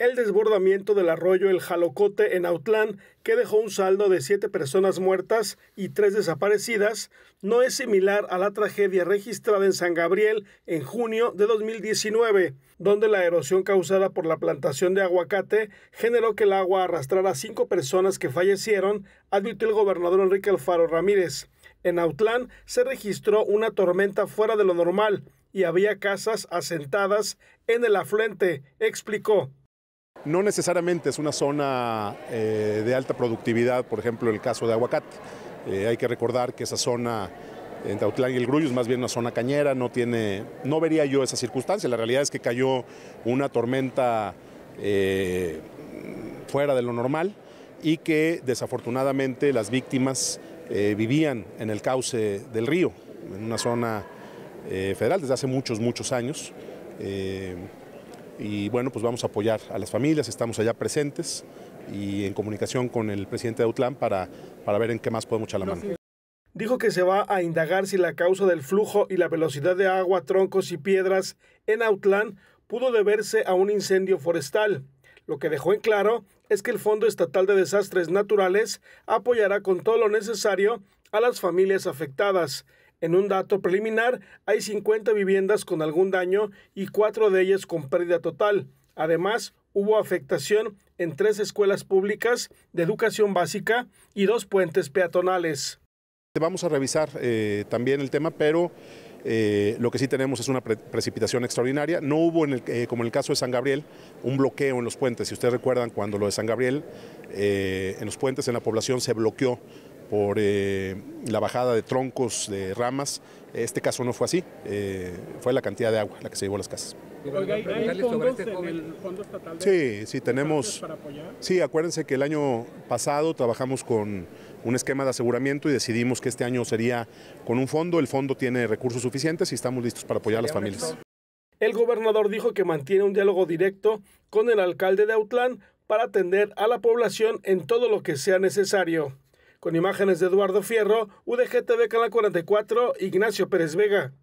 el desbordamiento del arroyo El Jalocote en Autlán, que dejó un saldo de siete personas muertas y tres desaparecidas, no es similar a la tragedia registrada en San Gabriel en junio de 2019, donde la erosión causada por la plantación de aguacate generó que el agua arrastrara a cinco personas que fallecieron, advirtió el gobernador Enrique Alfaro Ramírez. En Autlán se registró una tormenta fuera de lo normal y había casas asentadas en el afluente, explicó. No necesariamente es una zona eh, de alta productividad, por ejemplo, el caso de aguacate. Eh, hay que recordar que esa zona entre Autlán y el Grullo es más bien una zona cañera, no tiene, no vería yo esa circunstancia. La realidad es que cayó una tormenta eh, fuera de lo normal y que desafortunadamente las víctimas vivían en el cauce del río, en una zona federal desde hace muchos, muchos años y bueno, pues vamos a apoyar a las familias, estamos allá presentes y en comunicación con el presidente de Autlán para, para ver en qué más podemos echar la mano. Dijo que se va a indagar si la causa del flujo y la velocidad de agua, troncos y piedras en Autlán pudo deberse a un incendio forestal. Lo que dejó en claro es que el Fondo Estatal de Desastres Naturales apoyará con todo lo necesario a las familias afectadas. En un dato preliminar, hay 50 viviendas con algún daño y cuatro de ellas con pérdida total. Además, hubo afectación en tres escuelas públicas de educación básica y dos puentes peatonales. Vamos a revisar eh, también el tema, pero eh, lo que sí tenemos es una precipitación extraordinaria. No hubo, en eh, como en el caso de San Gabriel, un bloqueo en los puentes. Si ustedes recuerdan, cuando lo de San Gabriel, en los puentes en la población se bloqueó por eh, la bajada de troncos, de ramas. Este caso no fue así, eh, fue la cantidad de agua la que se llevó a las casas. ¿hay fondos el Fondo Estatal Sí, sí, tenemos... Sí, acuérdense que el año pasado trabajamos con un esquema de aseguramiento y decidimos que este año sería con un fondo. El fondo tiene recursos suficientes y estamos listos para apoyar a las familias. El gobernador dijo que mantiene un diálogo directo con el alcalde de Autlán para atender a la población en todo lo que sea necesario. Con imágenes de Eduardo Fierro, UDG TV Canal 44, Ignacio Pérez Vega.